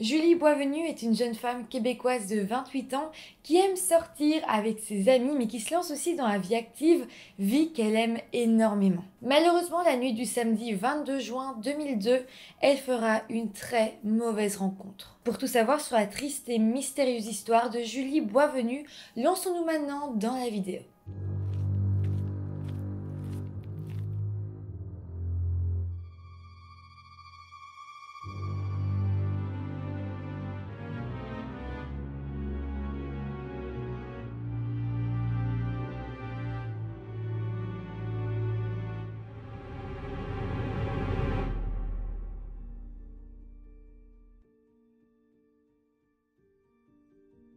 Julie Boisvenu est une jeune femme québécoise de 28 ans qui aime sortir avec ses amis mais qui se lance aussi dans la vie active, vie qu'elle aime énormément. Malheureusement, la nuit du samedi 22 juin 2002, elle fera une très mauvaise rencontre. Pour tout savoir sur la triste et mystérieuse histoire de Julie Boisvenu, lançons-nous maintenant dans la vidéo.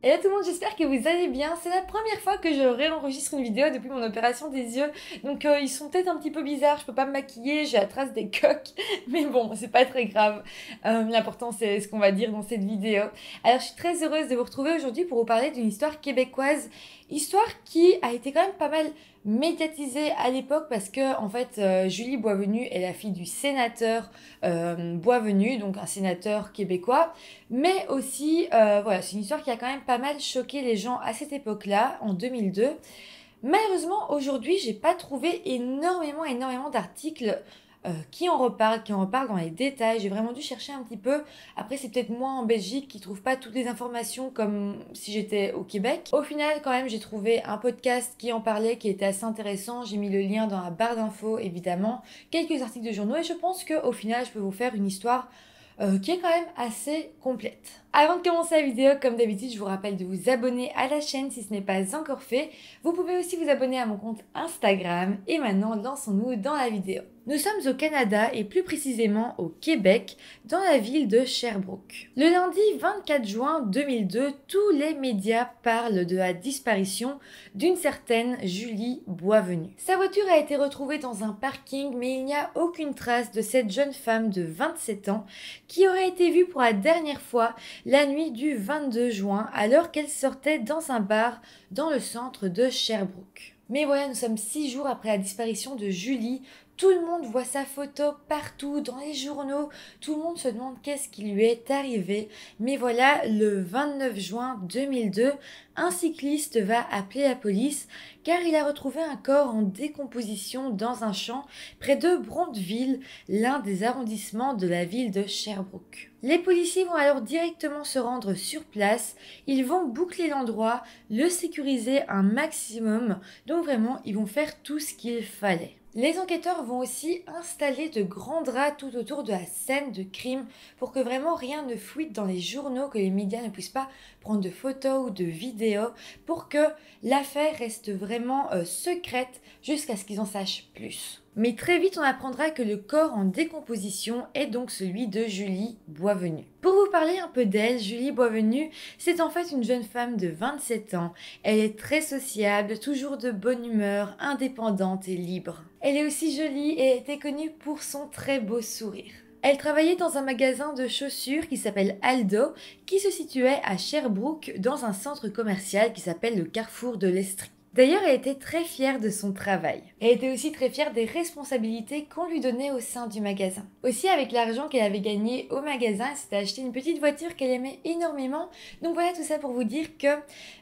là tout le monde, j'espère que vous allez bien. C'est la première fois que je réenregistre une vidéo depuis mon opération des yeux. Donc euh, ils sont peut-être un petit peu bizarres, je peux pas me maquiller, j'ai la trace des coques. Mais bon, c'est pas très grave. Euh, l'important c'est ce qu'on va dire dans cette vidéo. Alors je suis très heureuse de vous retrouver aujourd'hui pour vous parler d'une histoire québécoise. Histoire qui a été quand même pas mal médiatisée à l'époque parce que en fait euh, Julie Boisvenu est la fille du sénateur euh, Boisvenu, donc un sénateur québécois, mais aussi euh, voilà, c'est une histoire qui a quand même pas mal choqué les gens à cette époque-là, en 2002. Malheureusement, aujourd'hui, j'ai pas trouvé énormément, énormément d'articles euh, qui en reparle, qui en reparle dans les détails. J'ai vraiment dû chercher un petit peu. Après, c'est peut-être moi en Belgique qui trouve pas toutes les informations comme si j'étais au Québec. Au final, quand même, j'ai trouvé un podcast qui en parlait, qui était assez intéressant. J'ai mis le lien dans la barre d'infos, évidemment. Quelques articles de journaux et je pense qu'au final, je peux vous faire une histoire euh, qui est quand même assez complète. Avant de commencer la vidéo, comme d'habitude, je vous rappelle de vous abonner à la chaîne si ce n'est pas encore fait. Vous pouvez aussi vous abonner à mon compte Instagram. Et maintenant, lançons-nous dans la vidéo. Nous sommes au Canada et plus précisément au Québec, dans la ville de Sherbrooke. Le lundi 24 juin 2002, tous les médias parlent de la disparition d'une certaine Julie Boisvenu. Sa voiture a été retrouvée dans un parking, mais il n'y a aucune trace de cette jeune femme de 27 ans qui aurait été vue pour la dernière fois la nuit du 22 juin alors qu'elle sortait dans un bar dans le centre de Sherbrooke. Mais voilà, nous sommes six jours après la disparition de Julie, tout le monde voit sa photo partout, dans les journaux, tout le monde se demande qu'est-ce qui lui est arrivé. Mais voilà, le 29 juin 2002, un cycliste va appeler la police car il a retrouvé un corps en décomposition dans un champ près de Brontville, l'un des arrondissements de la ville de Sherbrooke. Les policiers vont alors directement se rendre sur place, ils vont boucler l'endroit, le sécuriser un maximum, donc vraiment ils vont faire tout ce qu'il fallait. Les enquêteurs vont aussi installer de grands draps tout autour de la scène de crime pour que vraiment rien ne fuite dans les journaux, que les médias ne puissent pas prendre de photos ou de vidéos, pour que l'affaire reste vraiment euh, secrète jusqu'à ce qu'ils en sachent plus. Mais très vite, on apprendra que le corps en décomposition est donc celui de Julie Boivenu. Pour vous parler un peu d'elle, Julie Boisvenu, c'est en fait une jeune femme de 27 ans. Elle est très sociable, toujours de bonne humeur, indépendante et libre. Elle est aussi jolie et était connue pour son très beau sourire. Elle travaillait dans un magasin de chaussures qui s'appelle Aldo, qui se situait à Sherbrooke dans un centre commercial qui s'appelle le Carrefour de l'Estrie. D'ailleurs, elle était très fière de son travail. Elle était aussi très fière des responsabilités qu'on lui donnait au sein du magasin. Aussi, avec l'argent qu'elle avait gagné au magasin, elle s'était acheté une petite voiture qu'elle aimait énormément. Donc voilà tout ça pour vous dire que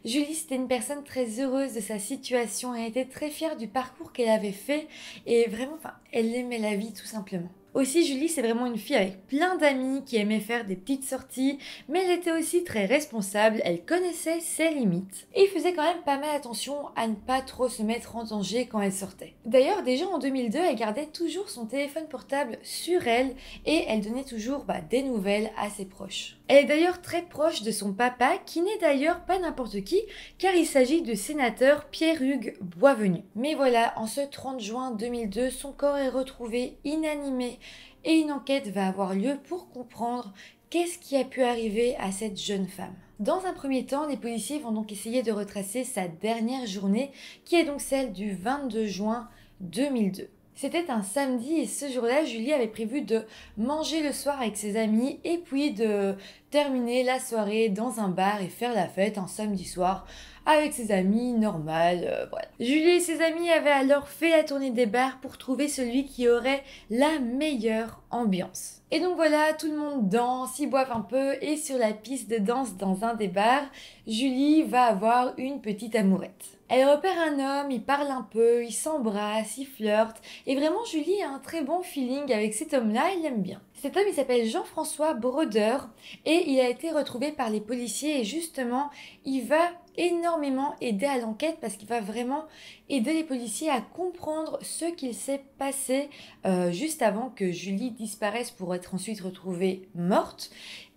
Julie, c'était une personne très heureuse de sa situation. Elle était très fière du parcours qu'elle avait fait et vraiment, enfin, elle aimait la vie tout simplement. Aussi, Julie, c'est vraiment une fille avec plein d'amis qui aimait faire des petites sorties, mais elle était aussi très responsable, elle connaissait ses limites et faisait quand même pas mal attention à ne pas trop se mettre en danger quand elle sortait. D'ailleurs, déjà en 2002, elle gardait toujours son téléphone portable sur elle et elle donnait toujours bah, des nouvelles à ses proches. Elle est d'ailleurs très proche de son papa, qui n'est d'ailleurs pas n'importe qui, car il s'agit du sénateur Pierre-Hugues Boisvenu. Mais voilà, en ce 30 juin 2002, son corps est retrouvé inanimé et une enquête va avoir lieu pour comprendre qu'est-ce qui a pu arriver à cette jeune femme. Dans un premier temps, les policiers vont donc essayer de retracer sa dernière journée, qui est donc celle du 22 juin 2002. C'était un samedi et ce jour-là, Julie avait prévu de manger le soir avec ses amis et puis de terminer la soirée dans un bar et faire la fête un samedi soir avec ses amis, normal, voilà. Euh, Julie et ses amis avaient alors fait la tournée des bars pour trouver celui qui aurait la meilleure ambiance. Et donc voilà, tout le monde danse, ils boivent un peu et sur la piste de danse dans un des bars, Julie va avoir une petite amourette. Elle repère un homme, il parle un peu, il s'embrasse, il flirte. et vraiment Julie a un très bon feeling avec cet homme-là, elle l'aime bien. Cet homme, il s'appelle Jean-François Brodeur et il a été retrouvé par les policiers et justement, il va énormément aider à l'enquête parce qu'il va vraiment aider les policiers à comprendre ce qu'il s'est passé euh, juste avant que Julie disparaisse pour être ensuite retrouvée morte.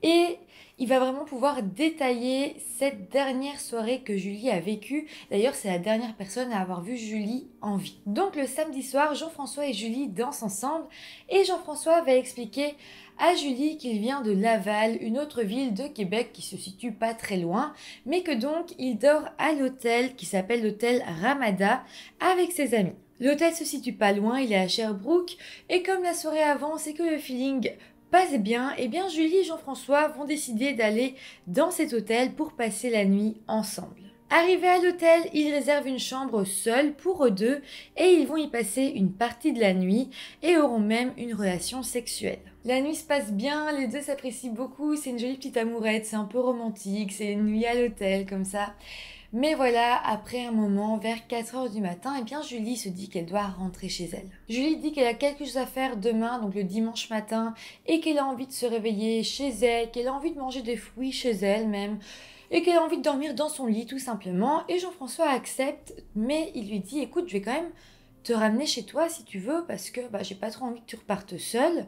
Et il va vraiment pouvoir détailler cette dernière soirée que Julie a vécue. D'ailleurs, c'est la dernière personne à avoir vu Julie en vie. Donc le samedi soir, Jean-François et Julie dansent ensemble et Jean-François va expliquer à Julie qu'il vient de Laval, une autre ville de Québec qui se situe pas très loin, mais que donc il dort à l'hôtel qui s'appelle l'hôtel Ramada avec ses amis. L'hôtel se situe pas loin, il est à Sherbrooke, et comme la soirée avance et que le feeling passe bien, et eh bien Julie et Jean-François vont décider d'aller dans cet hôtel pour passer la nuit ensemble. Arrivés à l'hôtel, ils réservent une chambre seule pour eux deux et ils vont y passer une partie de la nuit et auront même une relation sexuelle. La nuit se passe bien, les deux s'apprécient beaucoup, c'est une jolie petite amourette, c'est un peu romantique, c'est une nuit à l'hôtel comme ça. Mais voilà, après un moment, vers 4 heures du matin, et eh bien Julie se dit qu'elle doit rentrer chez elle. Julie dit qu'elle a quelque chose à faire demain, donc le dimanche matin, et qu'elle a envie de se réveiller chez elle, qu'elle a envie de manger des fruits chez elle même, et qu'elle a envie de dormir dans son lit tout simplement. Et Jean-François accepte, mais il lui dit écoute, je vais quand même te ramener chez toi si tu veux, parce que bah, j'ai pas trop envie que tu repartes seule.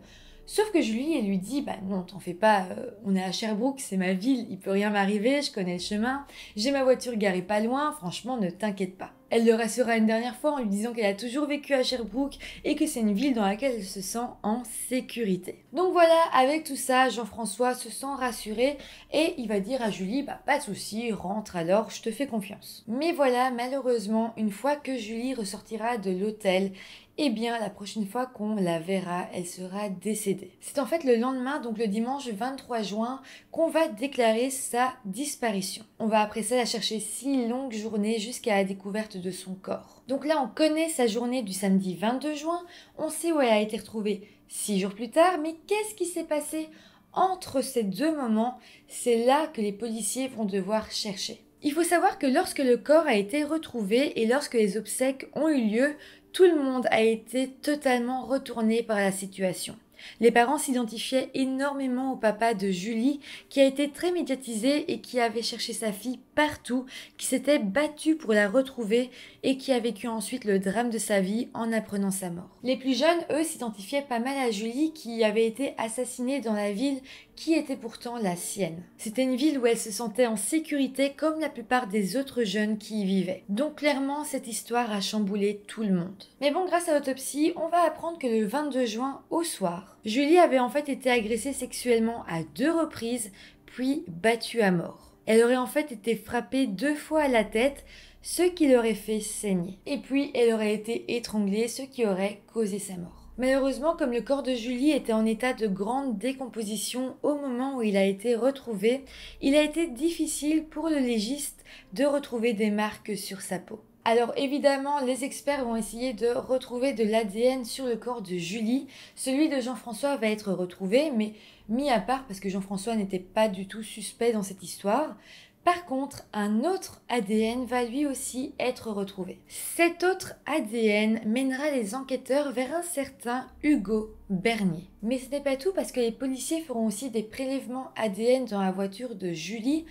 Sauf que Julie, lui dit Bah non, t'en fais pas, euh, on est à Sherbrooke, c'est ma ville, il peut rien m'arriver, je connais le chemin, j'ai ma voiture garée pas loin, franchement, ne t'inquiète pas. Elle le rassurera une dernière fois en lui disant qu'elle a toujours vécu à Sherbrooke et que c'est une ville dans laquelle elle se sent en sécurité. Donc voilà, avec tout ça, Jean-François se sent rassuré et il va dire à Julie Bah pas de souci, rentre alors, je te fais confiance. Mais voilà, malheureusement, une fois que Julie ressortira de l'hôtel, eh bien la prochaine fois qu'on la verra, elle sera décédée. C'est en fait le lendemain, donc le dimanche 23 juin, qu'on va déclarer sa disparition. On va après ça chercher six longues journées jusqu'à la découverte de son corps. Donc là, on connaît sa journée du samedi 22 juin, on sait où elle a été retrouvée six jours plus tard, mais qu'est-ce qui s'est passé entre ces deux moments C'est là que les policiers vont devoir chercher. Il faut savoir que lorsque le corps a été retrouvé et lorsque les obsèques ont eu lieu, tout le monde a été totalement retourné par la situation. Les parents s'identifiaient énormément au papa de Julie, qui a été très médiatisé et qui avait cherché sa fille partout, qui s'était battu pour la retrouver et qui a vécu ensuite le drame de sa vie en apprenant sa mort. Les plus jeunes, eux, s'identifiaient pas mal à Julie, qui avait été assassinée dans la ville qui était pourtant la sienne. C'était une ville où elle se sentait en sécurité comme la plupart des autres jeunes qui y vivaient. Donc clairement, cette histoire a chamboulé tout le monde. Mais bon, grâce à l'autopsie, on va apprendre que le 22 juin au soir, Julie avait en fait été agressée sexuellement à deux reprises, puis battue à mort. Elle aurait en fait été frappée deux fois à la tête, ce qui l'aurait fait saigner. Et puis, elle aurait été étranglée, ce qui aurait causé sa mort. Malheureusement, comme le corps de Julie était en état de grande décomposition au moment où il a été retrouvé, il a été difficile pour le légiste de retrouver des marques sur sa peau. Alors évidemment, les experts vont essayer de retrouver de l'ADN sur le corps de Julie. Celui de Jean-François va être retrouvé, mais mis à part parce que Jean-François n'était pas du tout suspect dans cette histoire. Par contre, un autre ADN va lui aussi être retrouvé. Cet autre ADN mènera les enquêteurs vers un certain Hugo Bernier. Mais ce n'est pas tout parce que les policiers feront aussi des prélèvements ADN dans la voiture de Julie.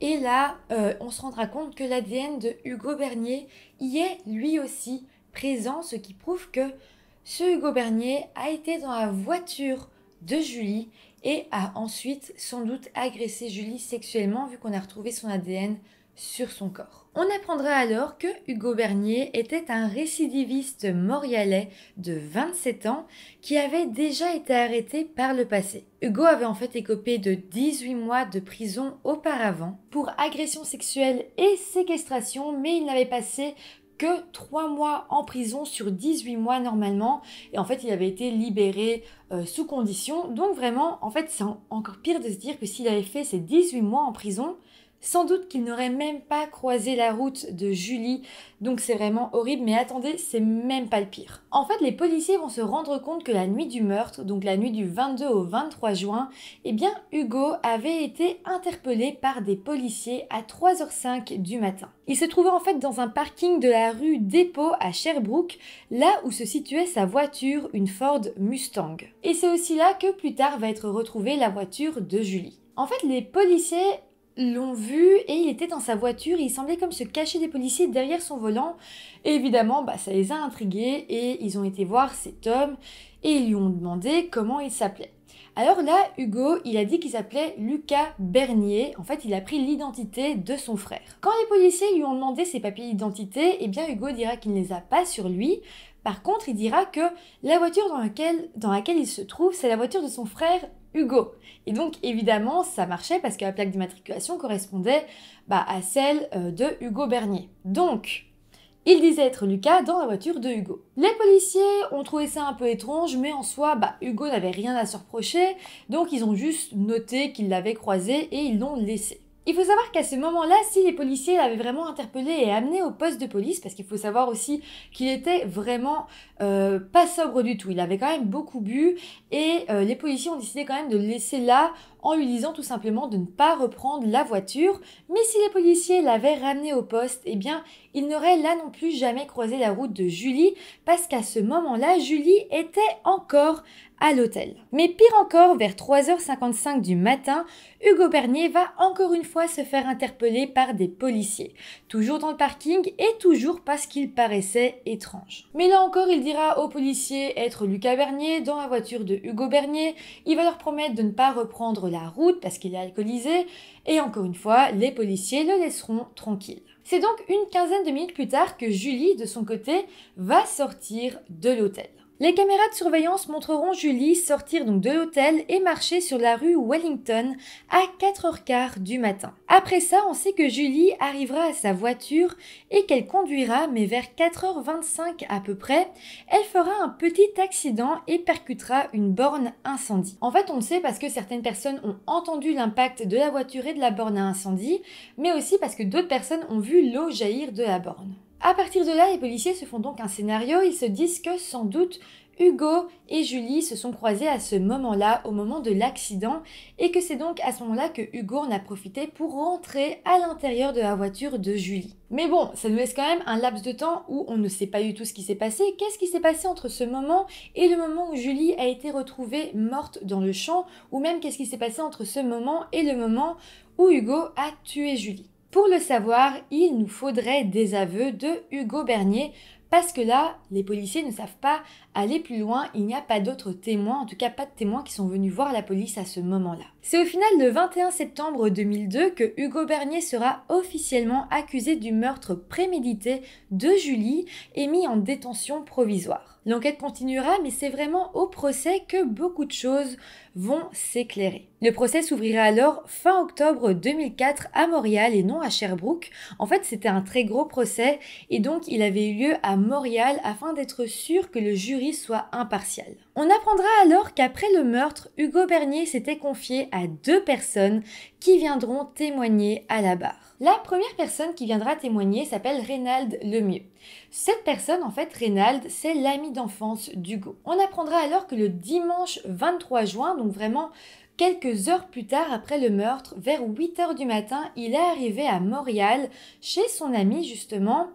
Et là, euh, on se rendra compte que l'ADN de Hugo Bernier y est lui aussi présent, ce qui prouve que ce Hugo Bernier a été dans la voiture de Julie et a ensuite sans doute agressé Julie sexuellement vu qu'on a retrouvé son ADN sur son corps. On apprendra alors que Hugo Bernier était un récidiviste morialais de 27 ans qui avait déjà été arrêté par le passé. Hugo avait en fait écopé de 18 mois de prison auparavant pour agression sexuelle et séquestration, mais il n'avait passé trois 3 mois en prison sur 18 mois normalement. Et en fait, il avait été libéré euh, sous condition. Donc vraiment, en fait, c'est encore pire de se dire que s'il avait fait ses 18 mois en prison, sans doute qu'il n'aurait même pas croisé la route de Julie, donc c'est vraiment horrible, mais attendez, c'est même pas le pire. En fait, les policiers vont se rendre compte que la nuit du meurtre, donc la nuit du 22 au 23 juin, eh bien Hugo avait été interpellé par des policiers à 3h05 du matin. Il se trouvait en fait dans un parking de la rue Dépôt à Sherbrooke, là où se situait sa voiture, une Ford Mustang. Et c'est aussi là que plus tard va être retrouvée la voiture de Julie. En fait, les policiers l'ont vu et il était dans sa voiture il semblait comme se cacher des policiers derrière son volant. évidemment, bah, ça les a intrigués et ils ont été voir cet homme et ils lui ont demandé comment il s'appelait. Alors là, Hugo, il a dit qu'il s'appelait Lucas Bernier. En fait, il a pris l'identité de son frère. Quand les policiers lui ont demandé ses papiers d'identité, eh bien Hugo dira qu'il ne les a pas sur lui. Par contre, il dira que la voiture dans laquelle, dans laquelle il se trouve, c'est la voiture de son frère Hugo. Et donc évidemment ça marchait parce que la plaque d'immatriculation correspondait bah, à celle euh, de Hugo Bernier. Donc il disait être Lucas dans la voiture de Hugo. Les policiers ont trouvé ça un peu étrange, mais en soi, bah, Hugo n'avait rien à se reprocher, donc ils ont juste noté qu'il l'avait croisé et ils l'ont laissé. Il faut savoir qu'à ce moment-là, si les policiers l'avaient vraiment interpellé et amené au poste de police, parce qu'il faut savoir aussi qu'il était vraiment euh, pas sobre du tout, il avait quand même beaucoup bu, et euh, les policiers ont décidé quand même de le laisser là en lui disant tout simplement de ne pas reprendre la voiture, mais si les policiers l'avaient ramené au poste, eh bien, il n'aurait là non plus jamais croisé la route de Julie, parce qu'à ce moment-là, Julie était encore à l'hôtel. Mais pire encore, vers 3h55 du matin, Hugo Bernier va encore une fois se faire interpeller par des policiers, toujours dans le parking et toujours parce qu'il paraissait étrange. Mais là encore, il dira aux policiers être Lucas Bernier dans la voiture de Hugo Bernier, il va leur promettre de ne pas reprendre la route parce qu'il est alcoolisé, et encore une fois, les policiers le laisseront tranquille. C'est donc une quinzaine de minutes plus tard que Julie, de son côté, va sortir de l'hôtel. Les caméras de surveillance montreront Julie sortir donc de l'hôtel et marcher sur la rue Wellington à 4h15 du matin. Après ça, on sait que Julie arrivera à sa voiture et qu'elle conduira, mais vers 4h25 à peu près, elle fera un petit accident et percutera une borne incendie. En fait, on le sait parce que certaines personnes ont entendu l'impact de la voiture et de la borne à incendie, mais aussi parce que d'autres personnes ont vu l'eau jaillir de la borne. À partir de là, les policiers se font donc un scénario, ils se disent que sans doute Hugo et Julie se sont croisés à ce moment-là, au moment de l'accident, et que c'est donc à ce moment-là que Hugo en a profité pour rentrer à l'intérieur de la voiture de Julie. Mais bon, ça nous laisse quand même un laps de temps où on ne sait pas du tout ce qui s'est passé. Qu'est-ce qui s'est passé entre ce moment et le moment où Julie a été retrouvée morte dans le champ, ou même qu'est-ce qui s'est passé entre ce moment et le moment où Hugo a tué Julie pour le savoir, il nous faudrait des aveux de Hugo Bernier, parce que là, les policiers ne savent pas aller plus loin, il n'y a pas d'autres témoins, en tout cas pas de témoins qui sont venus voir la police à ce moment-là. C'est au final le 21 septembre 2002 que Hugo Bernier sera officiellement accusé du meurtre prémédité de Julie et mis en détention provisoire. L'enquête continuera, mais c'est vraiment au procès que beaucoup de choses vont s'éclairer. Le procès s'ouvrira alors fin octobre 2004 à Montréal et non à Sherbrooke. En fait, c'était un très gros procès et donc il avait eu lieu à Montréal afin d'être sûr que le jury soit impartial. On apprendra alors qu'après le meurtre, Hugo Bernier s'était confié à deux personnes qui viendront témoigner à la barre. La première personne qui viendra témoigner s'appelle Reynald Lemieux. Cette personne, en fait, Reynald, c'est l'ami d'enfance d'Hugo. On apprendra alors que le dimanche 23 juin, donc vraiment Quelques heures plus tard après le meurtre, vers 8 heures du matin, il est arrivé à Montréal, chez son ami justement,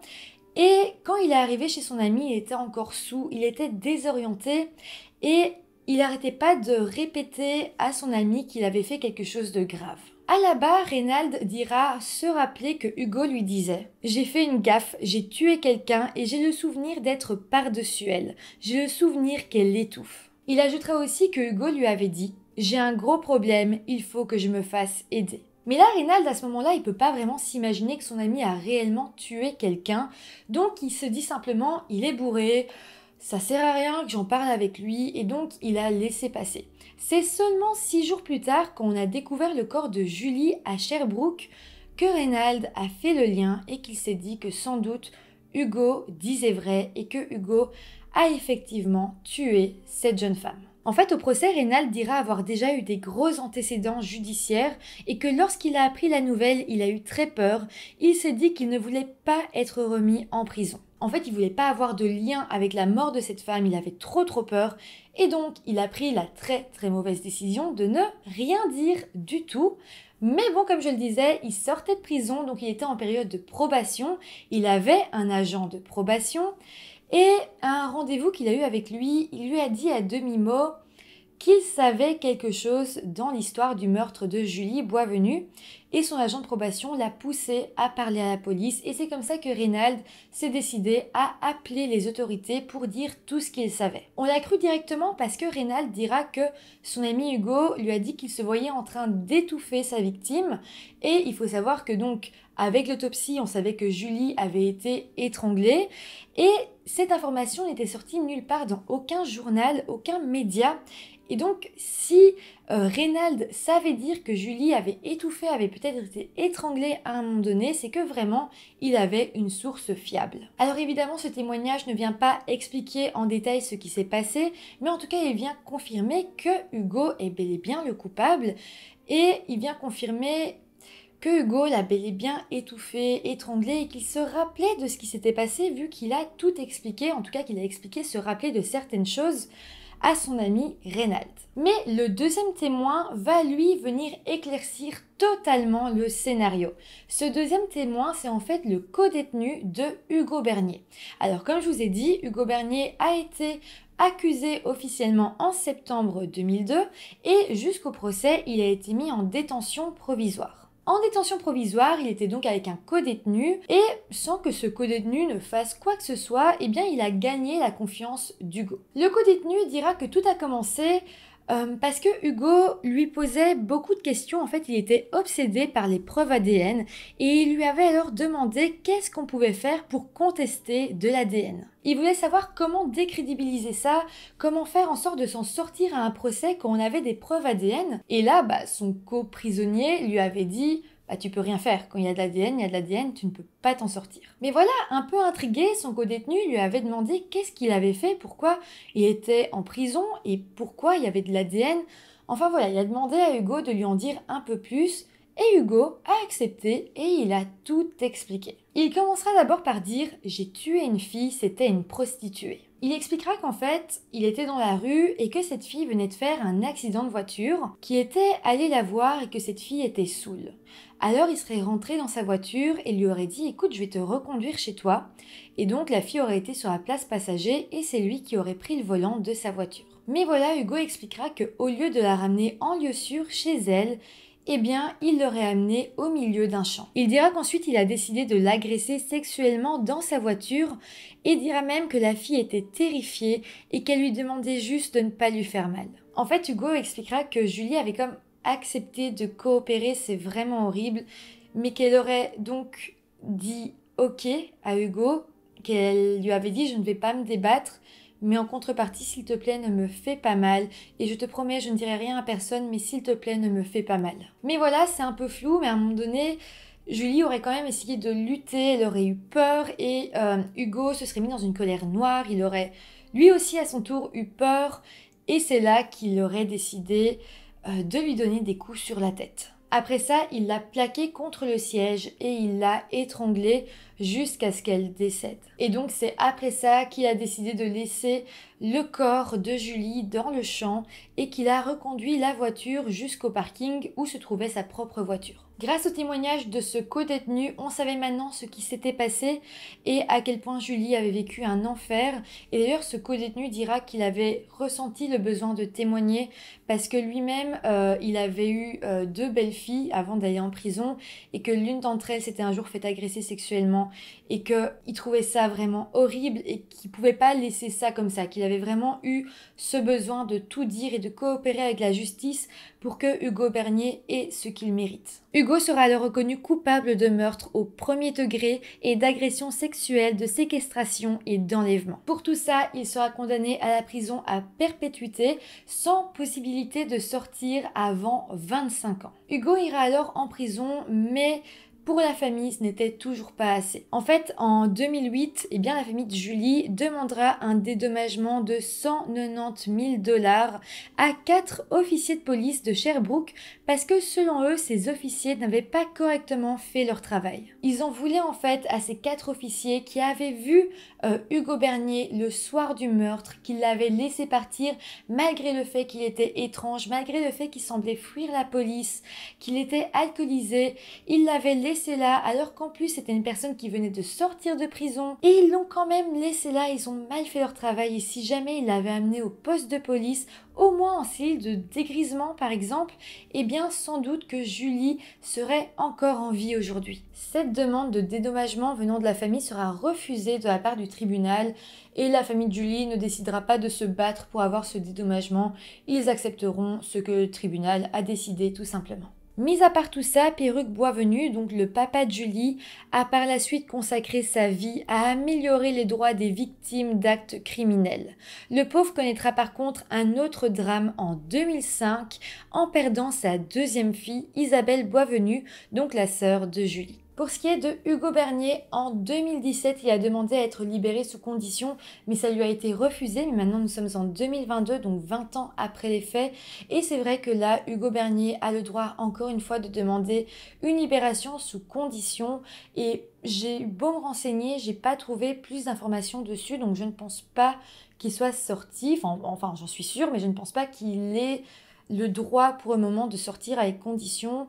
et quand il est arrivé chez son ami, il était encore sous, il était désorienté et il n'arrêtait pas de répéter à son ami qu'il avait fait quelque chose de grave. À la barre, Reynald dira se rappeler que Hugo lui disait J'ai fait une gaffe, j'ai tué quelqu'un et j'ai le souvenir d'être par-dessus elle. J'ai le souvenir qu'elle l'étouffe. Il ajoutera aussi que Hugo lui avait dit J'ai un gros problème, il faut que je me fasse aider. Mais là, Reynald, à ce moment-là, il peut pas vraiment s'imaginer que son ami a réellement tué quelqu'un. Donc, il se dit simplement, il est bourré, ça sert à rien que j'en parle avec lui, et donc il a laissé passer. C'est seulement six jours plus tard, qu'on a découvert le corps de Julie à Sherbrooke, que Reynald a fait le lien et qu'il s'est dit que sans doute Hugo disait vrai et que Hugo a effectivement tué cette jeune femme. En fait, au procès, Reynald dira avoir déjà eu des gros antécédents judiciaires et que lorsqu'il a appris la nouvelle, il a eu très peur. Il s'est dit qu'il ne voulait pas être remis en prison. En fait, il voulait pas avoir de lien avec la mort de cette femme, il avait trop trop peur et donc il a pris la très très mauvaise décision de ne rien dire du tout. Mais bon, comme je le disais, il sortait de prison, donc il était en période de probation, il avait un agent de probation et à un rendez-vous qu'il a eu avec lui, il lui a dit à demi-mot qu'il savait quelque chose dans l'histoire du meurtre de Julie Boisvenu et son agent de probation l'a poussé à parler à la police et c'est comme ça que Reynald s'est décidé à appeler les autorités pour dire tout ce qu'il savait. On l'a cru directement parce que Reynald dira que son ami Hugo lui a dit qu'il se voyait en train d'étouffer sa victime et il faut savoir que donc avec l'autopsie on savait que Julie avait été étranglée et cette information n'était sortie nulle part dans aucun journal, aucun média et donc, si euh, Reynald savait dire que Julie avait étouffé, avait peut-être été étranglée à un moment donné, c'est que vraiment, il avait une source fiable. Alors évidemment, ce témoignage ne vient pas expliquer en détail ce qui s'est passé, mais en tout cas, il vient confirmer que Hugo est bel et bien le coupable, et il vient confirmer que Hugo l'a bel et bien étouffé, étranglé et qu'il se rappelait de ce qui s'était passé vu qu'il a tout expliqué, en tout cas qu'il a expliqué se rappeler de certaines choses à son ami Reynald. Mais le deuxième témoin va lui venir éclaircir totalement le scénario. Ce deuxième témoin, c'est en fait le co-détenu de Hugo Bernier. Alors comme je vous ai dit, Hugo Bernier a été accusé officiellement en septembre 2002 et jusqu'au procès, il a été mis en détention provisoire. En détention provisoire, il était donc avec un codétenu et sans que ce codétenu ne fasse quoi que ce soit, eh bien il a gagné la confiance d'Hugo. Le codétenu dira que tout a commencé euh, parce que Hugo lui posait beaucoup de questions, en fait il était obsédé par les preuves ADN et il lui avait alors demandé qu'est-ce qu'on pouvait faire pour contester de l'ADN. Il voulait savoir comment décrédibiliser ça, comment faire en sorte de s'en sortir à un procès quand on avait des preuves ADN. Et là, bah, son coprisonnier lui avait dit bah, tu peux rien faire. Quand il y a de l'ADN, il y a de l'ADN, tu ne peux pas t'en sortir. Mais voilà, un peu intrigué, son co-détenu lui avait demandé qu'est-ce qu'il avait fait, pourquoi il était en prison et pourquoi il y avait de l'ADN. Enfin voilà, il a demandé à Hugo de lui en dire un peu plus et Hugo a accepté et il a tout expliqué. Il commencera d'abord par dire J'ai tué une fille, c'était une prostituée. Il expliquera qu'en fait, il était dans la rue et que cette fille venait de faire un accident de voiture, qui était allé la voir et que cette fille était saoule. Alors il serait rentré dans sa voiture et lui aurait dit écoute je vais te reconduire chez toi et donc la fille aurait été sur la place passager et c'est lui qui aurait pris le volant de sa voiture. Mais voilà Hugo expliquera qu'au lieu de la ramener en lieu sûr chez elle, eh bien, il l'aurait amené au milieu d'un champ. Il dira qu'ensuite il a décidé de l'agresser sexuellement dans sa voiture et dira même que la fille était terrifiée et qu'elle lui demandait juste de ne pas lui faire mal. En fait, Hugo expliquera que Julie avait comme accepté de coopérer, c'est vraiment horrible, mais qu'elle aurait donc dit OK à Hugo, qu'elle lui avait dit je ne vais pas me débattre mais en contrepartie, s'il te plaît, ne me fais pas mal. Et je te promets, je ne dirai rien à personne, mais s'il te plaît, ne me fais pas mal. Mais voilà, c'est un peu flou, mais à un moment donné, Julie aurait quand même essayé de lutter, elle aurait eu peur, et euh, Hugo se serait mis dans une colère noire, il aurait lui aussi à son tour eu peur, et c'est là qu'il aurait décidé euh, de lui donner des coups sur la tête. Après ça, il l'a plaqué contre le siège et il l'a étranglé jusqu'à ce qu'elle décède. Et donc c'est après ça qu'il a décidé de laisser le corps de Julie dans le champ et qu'il a reconduit la voiture jusqu'au parking où se trouvait sa propre voiture. Grâce au témoignage de ce co-détenu, on savait maintenant ce qui s'était passé et à quel point Julie avait vécu un enfer. Et d'ailleurs, ce co-détenu dira qu'il avait ressenti le besoin de témoigner parce que lui-même, euh, il avait eu euh, deux belles filles avant d'aller en prison et que l'une d'entre elles s'était un jour fait agresser sexuellement et qu'il trouvait ça vraiment horrible et qu'il pouvait pas laisser ça comme ça, qu'il avait vraiment eu ce besoin de tout dire et de coopérer avec la justice pour que Hugo Bernier ait ce qu'il mérite. Hugo sera alors reconnu coupable de meurtre au premier degré et d'agression sexuelle, de séquestration et d'enlèvement. Pour tout ça, il sera condamné à la prison à perpétuité sans possibilité de sortir avant 25 ans. Hugo ira alors en prison mais pour la famille, ce n'était toujours pas assez. En fait, en 2008, eh bien, la famille de Julie demandera un dédommagement de 190 000 dollars à quatre officiers de police de Sherbrooke parce que selon eux, ces officiers n'avaient pas correctement fait leur travail. Ils en voulaient en fait à ces quatre officiers qui avaient vu euh, Hugo Bernier le soir du meurtre, qu'il l'avait laissé partir malgré le fait qu'il était étrange, malgré le fait qu'il semblait fuir la police, qu'il était alcoolisé. Il l'avait laissé là alors qu'en plus c'était une personne qui venait de sortir de prison. Et ils l'ont quand même laissé là, ils ont mal fait leur travail et si jamais ils l'avaient amené au poste de police, au moins en signe de dégrisement par exemple, eh bien sans doute que Julie serait encore en vie aujourd'hui. Cette demande de dédommagement venant de la famille sera refusée de la part du tribunal et la famille de Julie ne décidera pas de se battre pour avoir ce dédommagement, ils accepteront ce que le tribunal a décidé tout simplement. Mis à part tout ça, Perruque Boisvenu, donc le papa de Julie, a par la suite consacré sa vie à améliorer les droits des victimes d'actes criminels. Le pauvre connaîtra par contre un autre drame en 2005 en perdant sa deuxième fille, Isabelle Boisvenu, donc la sœur de Julie. Pour ce qui est de Hugo Bernier, en 2017, il a demandé à être libéré sous condition, mais ça lui a été refusé. Mais maintenant, nous sommes en 2022, donc 20 ans après les faits. Et c'est vrai que là, Hugo Bernier a le droit, encore une fois, de demander une libération sous condition. Et j'ai eu beau me renseigner, j'ai pas trouvé plus d'informations dessus, donc je ne pense pas qu'il soit sorti. Enfin, enfin j'en suis sûre, mais je ne pense pas qu'il ait le droit pour le moment de sortir avec condition.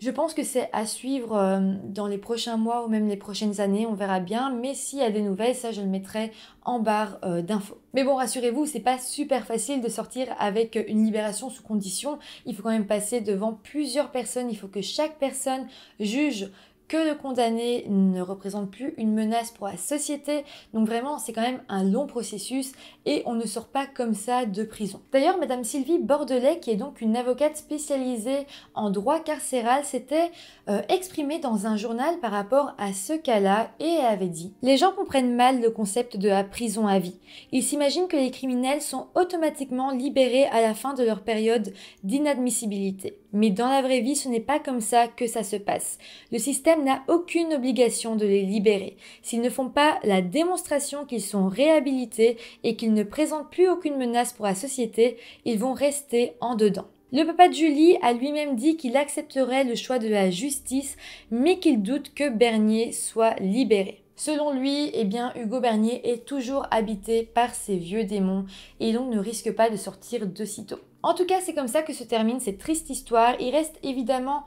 Je pense que c'est à suivre euh, dans les prochains mois ou même les prochaines années, on verra bien. Mais s'il y a des nouvelles, ça je le mettrai en barre euh, d'infos. Mais bon, rassurez-vous, c'est pas super facile de sortir avec euh, une libération sous condition. Il faut quand même passer devant plusieurs personnes. Il faut que chaque personne juge que le condamné ne représente plus une menace pour la société. Donc vraiment, c'est quand même un long processus et on ne sort pas comme ça de prison. D'ailleurs, Madame Sylvie Bordelais, qui est donc une avocate spécialisée en droit carcéral, s'était euh, exprimée dans un journal par rapport à ce cas-là et avait dit Les gens comprennent mal le concept de la prison à vie. Ils s'imaginent que les criminels sont automatiquement libérés à la fin de leur période d'inadmissibilité. Mais dans la vraie vie, ce n'est pas comme ça que ça se passe. Le système n'a aucune obligation de les libérer s'ils ne font pas la démonstration qu'ils sont réhabilités et qu'ils ne présentent plus aucune menace pour la société, ils vont rester en dedans. Le papa de Julie a lui-même dit qu'il accepterait le choix de la justice, mais qu'il doute que Bernier soit libéré. Selon lui, eh bien, Hugo Bernier est toujours habité par ses vieux démons et donc ne risque pas de sortir de sitôt. En tout cas, c'est comme ça que se termine cette triste histoire. Il reste évidemment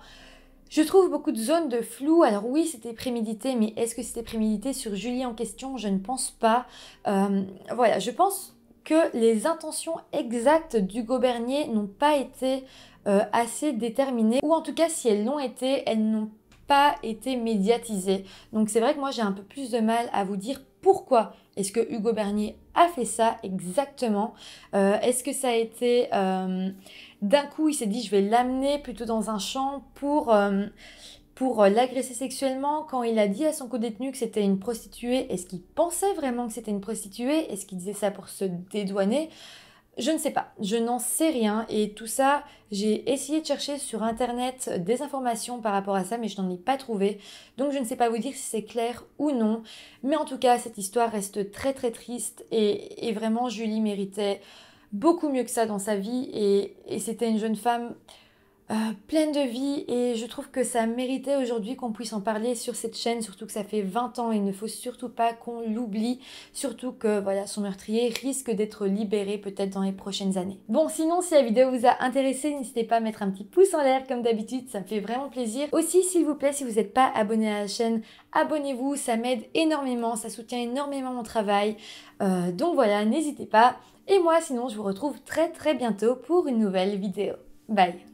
je trouve beaucoup de zones de flou. Alors oui, c'était prémédité, mais est-ce que c'était prémédité sur Julie en question Je ne pense pas. Euh, voilà, je pense que les intentions exactes d'Hugo Bernier n'ont pas été euh, assez déterminées, ou en tout cas si elles l'ont été, elles n'ont pas été médiatisées. Donc c'est vrai que moi j'ai un peu plus de mal à vous dire pourquoi est-ce que Hugo Bernier a fait ça exactement. Euh, est-ce que ça a été... D'un coup, il s'est dit, je vais l'amener plutôt dans un champ pour, euh, pour euh, l'agresser sexuellement. Quand il a dit à son co-détenu que c'était une prostituée, est-ce qu'il pensait vraiment que c'était une prostituée Est-ce qu'il disait ça pour se dédouaner je ne sais pas, je n'en sais rien et tout ça, j'ai essayé de chercher sur internet des informations par rapport à ça mais je n'en ai pas trouvé. Donc je ne sais pas vous dire si c'est clair ou non, mais en tout cas cette histoire reste très très triste et, et vraiment Julie méritait beaucoup mieux que ça dans sa vie et, c'était une jeune femme euh, pleine de vie et je trouve que ça méritait aujourd'hui qu'on puisse en parler sur cette chaîne, surtout que ça fait 20 ans, et il ne faut surtout pas qu'on l'oublie, surtout que voilà, son meurtrier risque d'être libéré peut-être dans les prochaines années. Bon sinon si la vidéo vous a intéressé, n'hésitez pas à mettre un petit pouce en l'air comme d'habitude, ça me fait vraiment plaisir. Aussi s'il vous plaît, si vous n'êtes pas abonné à la chaîne, abonnez-vous, ça m'aide énormément, ça soutient énormément mon travail. Euh, donc voilà, n'hésitez pas. Et moi, sinon, je vous retrouve très très bientôt pour une nouvelle vidéo. Bye